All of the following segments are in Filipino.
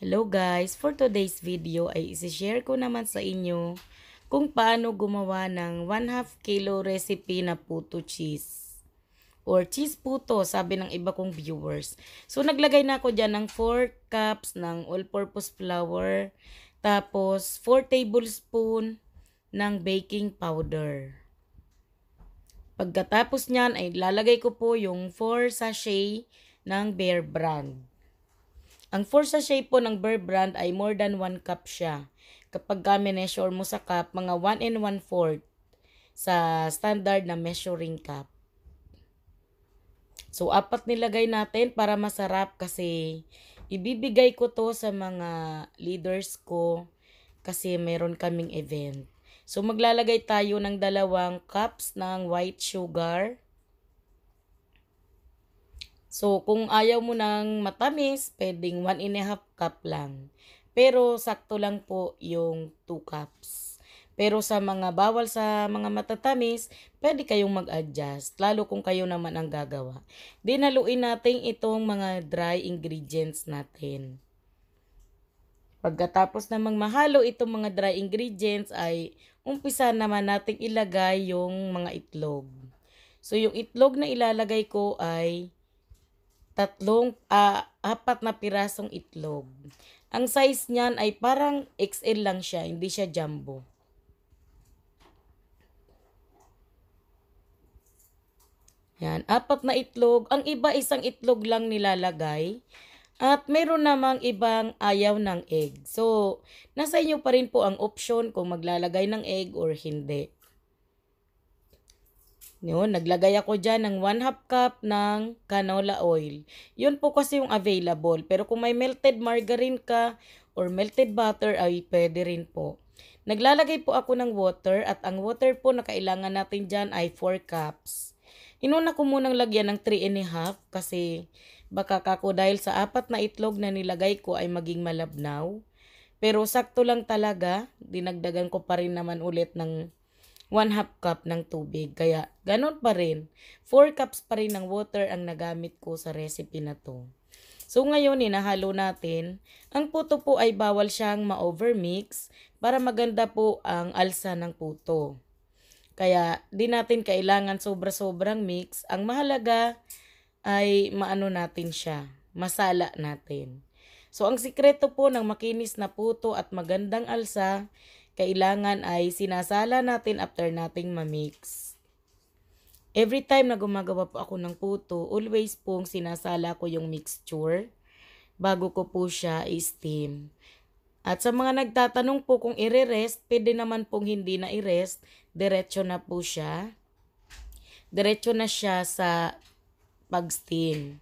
Hello guys, for today's video ay isi-share ko naman sa inyo kung paano gumawa ng 1 half kilo recipe na puto cheese or cheese puto sabi ng iba kong viewers. So naglagay na ako dyan ng 4 cups ng all-purpose flour tapos 4 tablespoon ng baking powder. Pagkatapos nyan ay lalagay ko po yung 4 sachet ng Bear Brand. Ang force sachet po ng Burr brand ay more than 1 cup siya. Kapag ka measure mo sa cup, mga 1 and 1 fourth sa standard na measuring cup. So, apat nilagay natin para masarap kasi ibibigay ko to sa mga leaders ko kasi meron kaming event. So, maglalagay tayo ng dalawang cups ng white sugar So, kung ayaw mo ng matamis, pwedeng 1 and a half cup lang. Pero, sakto lang po yung 2 cups. Pero sa mga bawal sa mga matatamis, pwede kayong mag-adjust, lalo kung kayo naman ang gagawa. Dinaluin natin itong mga dry ingredients natin. Pagkatapos namang mahalo itong mga dry ingredients ay umpisa naman nating ilagay yung mga itlog. So yung itlog na ilalagay ko ay tatlong, uh, apat na pirasong itlog. Ang size niyan ay parang XL lang siya, hindi siya jumbo. Yan, apat na itlog. Ang iba isang itlog lang nilalagay. At meron namang ibang ayaw ng egg. So, nasa inyo pa rin po ang option kung maglalagay ng egg or hindi. Yun, naglagay ako dyan ng 1 half cup ng canola oil. Yun po kasi yung available. Pero kung may melted margarine ka or melted butter ay pwede rin po. Naglalagay po ako ng water at ang water po na kailangan natin dyan ay 4 cups. Inuna ko munang lagyan ng 3 and a half kasi baka kako dahil sa apat na itlog na nilagay ko ay maging malabnaw. Pero sakto lang talaga, dinagdagan ko pa rin naman ulit ng 1 half cup ng tubig. Kaya, ganun pa rin. 4 cups pa rin ng water ang nagamit ko sa recipe na to. So, ngayon, inahalo natin. Ang puto po ay bawal siyang ma-overmix para maganda po ang alsa ng puto. Kaya, di natin kailangan sobra-sobrang mix. Ang mahalaga ay maano natin siya. Masala natin. So, ang sikreto po ng makinis na puto at magandang alsa kailangan ay sinasala natin after nating mamix. Every time na gumagawa po ako ng puto, always pong sinasala ko yung mixture bago ko po siya i-steam. At sa mga nagtatanong po kung i-rest, pwede naman pong hindi na i-rest, diretso na po siya. Diretso na siya sa pag-steam.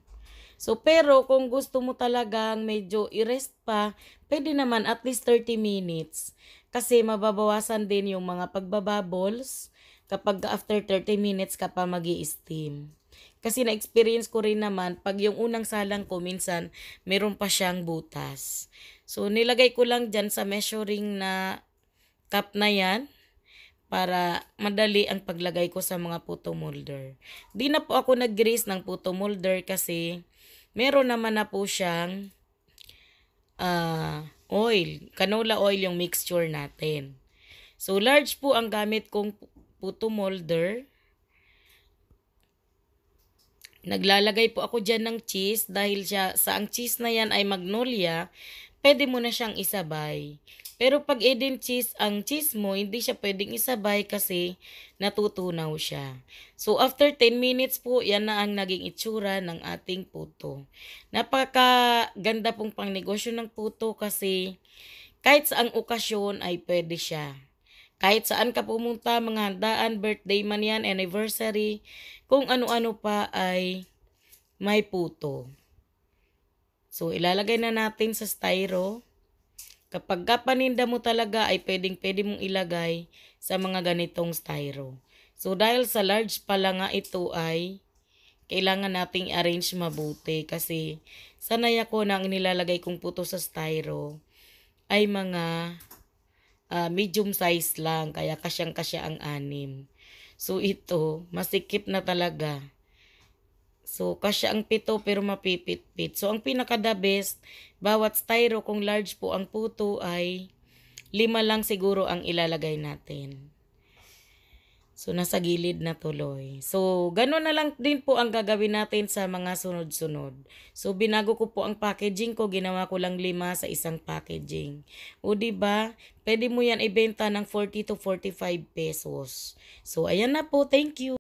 So, pero kung gusto mo talagang medyo i-rest pa, pwede naman at least 30 minutes. Kasi mababawasan din yung mga pagbabubbles kapag after 30 minutes ka pa mag steam Kasi na-experience ko rin naman, pag yung unang salang ko, minsan, meron pa siyang butas. So, nilagay ko lang dyan sa measuring na cup na yan para madali ang paglagay ko sa mga puto molder. Di na po ako nag-grease ng puto molder kasi meron naman na po siyang uh, oil. Canola oil yung mixture natin. So large po ang gamit kong puto molder. Naglalagay po ako dyan ng cheese dahil siya, sa ang cheese na yan ay magnolia, pwede mo na siyang isabay. Pero pag edin cheese, ang cheese mo, hindi siya pwedeng isabay kasi natutunaw siya. So, after 10 minutes po, yan na ang naging itsura ng ating puto. Napakaganda pong pangnegosyo ng puto kasi kahit sa ang okasyon ay pwede siya. Kahit saan ka pumunta, mga handaan, birthday man yan, anniversary, kung ano-ano pa ay may puto. So, ilalagay na natin sa styro. Kapag paninda mo talaga ay pwedeng pwede mong ilagay sa mga ganitong styro. So, dahil sa large pala nga ito ay kailangan nating arrange mabuti kasi sanay ako na ang nilalagay kong puto sa styro ay mga uh, medium size lang kaya kasyang-kasya ang anim. So, ito, masikip na talaga. So, kasya ang pito pero mapipit-pit. So, ang pinaka-the best, bawat styro kung large po ang puto ay lima lang siguro ang ilalagay natin. So, nasa gilid na tuloy. So, gano'n na lang din po ang gagawin natin sa mga sunod-sunod. So, binago ko po ang packaging ko. Ginawa ko lang lima sa isang packaging. O, ba diba? Pwede mo yan ibenta ng 40 to 45 pesos. So, ayan na po. Thank you.